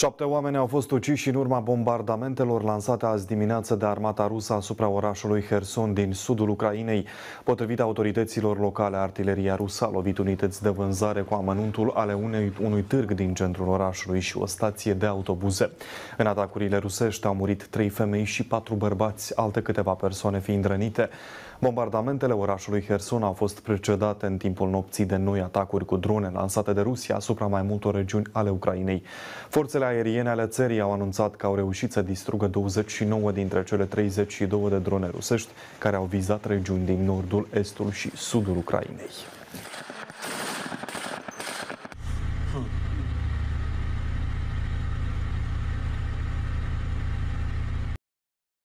Șapte oameni au fost uciși în urma bombardamentelor lansate azi dimineață de armata rusă asupra orașului Herson din sudul Ucrainei. Potrivit autorităților locale, artileria rusă a lovit unități de vânzare cu amănuntul ale unei, unui târg din centrul orașului și o stație de autobuze. În atacurile rusești au murit trei femei și patru bărbați, alte câteva persoane fiind rănite. Bombardamentele orașului Herson au fost precedate în timpul nopții de noi atacuri cu drone lansate de Rusia asupra mai multor regiuni ale Ucrainei. Forțele aeriene ale țării au anunțat că au reușit să distrugă 29 dintre cele 32 de drone rusești care au vizat regiuni din nordul, estul și sudul Ucrainei.